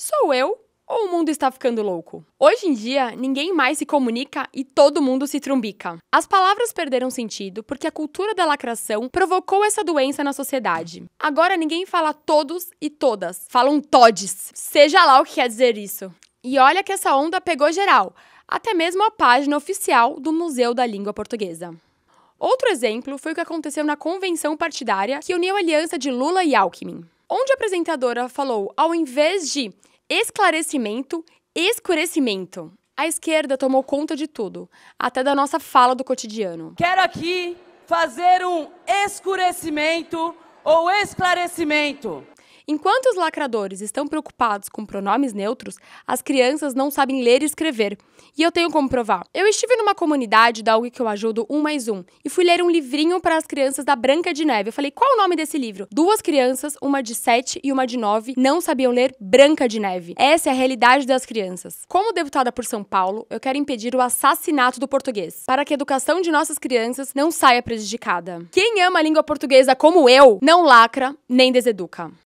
Sou eu ou o mundo está ficando louco? Hoje em dia, ninguém mais se comunica e todo mundo se trumbica. As palavras perderam sentido porque a cultura da lacração provocou essa doença na sociedade. Agora ninguém fala todos e todas, falam todes. Seja lá o que quer dizer isso. E olha que essa onda pegou geral, até mesmo a página oficial do Museu da Língua Portuguesa. Outro exemplo foi o que aconteceu na convenção partidária que uniu a aliança de Lula e Alckmin onde a apresentadora falou, ao invés de Esclarecimento, escurecimento. A esquerda tomou conta de tudo, até da nossa fala do cotidiano. Quero aqui fazer um escurecimento ou esclarecimento. Enquanto os lacradores estão preocupados com pronomes neutros, as crianças não sabem ler e escrever. E eu tenho como provar. Eu estive numa comunidade da UG que eu ajudo, um mais um, e fui ler um livrinho para as crianças da Branca de Neve. Eu falei, qual o nome desse livro? Duas crianças, uma de 7 e uma de 9, não sabiam ler Branca de Neve. Essa é a realidade das crianças. Como deputada por São Paulo, eu quero impedir o assassinato do português, para que a educação de nossas crianças não saia prejudicada. Quem ama a língua portuguesa como eu, não lacra nem deseduca.